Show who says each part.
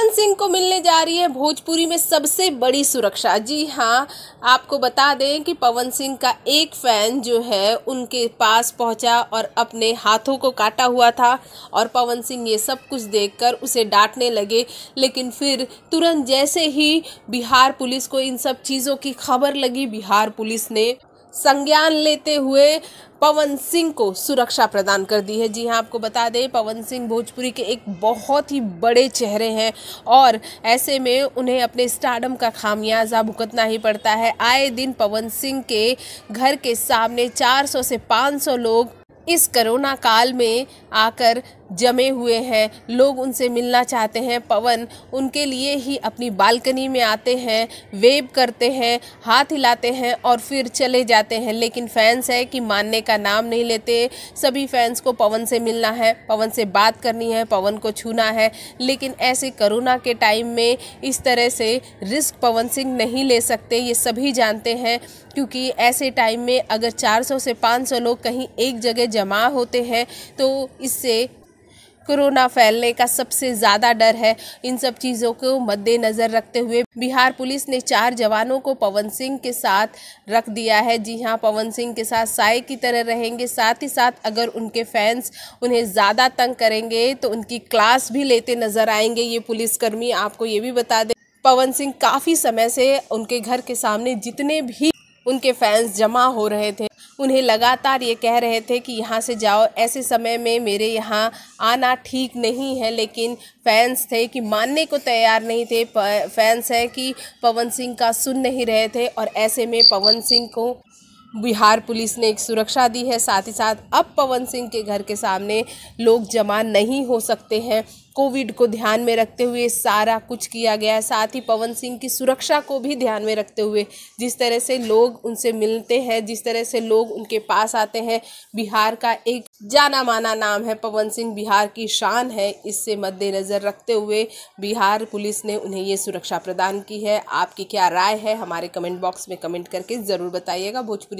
Speaker 1: पवन सिंह को मिलने जा रही है भोजपुरी में सबसे बड़ी सुरक्षा जी हाँ आपको बता दें कि पवन सिंह का एक फैन जो है उनके पास पहुंचा और अपने हाथों को काटा हुआ था और पवन सिंह ये सब कुछ देखकर उसे डांटने लगे लेकिन फिर तुरंत जैसे ही बिहार पुलिस को इन सब चीज़ों की खबर लगी बिहार पुलिस ने संज्ञान लेते हुए पवन सिंह को सुरक्षा प्रदान कर दी है जी हाँ आपको बता दें पवन सिंह भोजपुरी के एक बहुत ही बड़े चेहरे हैं और ऐसे में उन्हें अपने स्टार्डम का खामियाजा भुगतना ही पड़ता है आए दिन पवन सिंह के घर के सामने 400 से 500 लोग इस करोना काल में आकर जमे हुए हैं लोग उनसे मिलना चाहते हैं पवन उनके लिए ही अपनी बालकनी में आते हैं वेब करते हैं हाथ हिलाते हैं और फिर चले जाते हैं लेकिन फैंस है कि मानने का नाम नहीं लेते सभी फैंस को पवन से मिलना है पवन से बात करनी है पवन को छूना है लेकिन ऐसे कोरोना के टाइम में इस तरह से रिस्क पवन सिंह नहीं ले सकते ये सभी जानते हैं क्योंकि ऐसे टाइम में अगर 400 से 500 लोग कहीं एक जगह जमा होते हैं तो इससे कोरोना फैलने का सबसे ज़्यादा डर है इन सब चीज़ों को मद्देनज़र रखते हुए बिहार पुलिस ने चार जवानों को पवन सिंह के साथ रख दिया है जी हाँ पवन सिंह के साथ साय की तरह रहेंगे साथ ही साथ अगर उनके फैंस उन्हें ज़्यादा तंग करेंगे तो उनकी क्लास भी लेते नज़र आएंगे ये पुलिसकर्मी आपको ये भी बता दे पवन सिंह काफ़ी समय से उनके घर के सामने जितने भी उनके फैंस जमा हो रहे थे उन्हें लगातार ये कह रहे थे कि यहाँ से जाओ ऐसे समय में मेरे यहाँ आना ठीक नहीं है लेकिन फैंस थे कि मानने को तैयार नहीं थे फैंस है कि पवन सिंह का सुन नहीं रहे थे और ऐसे में पवन सिंह को बिहार पुलिस ने एक सुरक्षा दी है साथ ही साथ अब पवन सिंह के घर के सामने लोग जमा नहीं हो सकते हैं कोविड को ध्यान में रखते हुए सारा कुछ किया गया है साथ ही पवन सिंह की सुरक्षा को भी ध्यान में रखते हुए जिस तरह से लोग उनसे मिलते हैं जिस तरह से लोग उनके पास आते हैं बिहार का एक जाना माना नाम है पवन सिंह बिहार की शान है इससे मद्देनज़र रखते हुए बिहार पुलिस ने उन्हें ये सुरक्षा प्रदान की है आपकी क्या राय है हमारे कमेंट बॉक्स में कमेंट करके ज़रूर बताइएगा भोजपुरी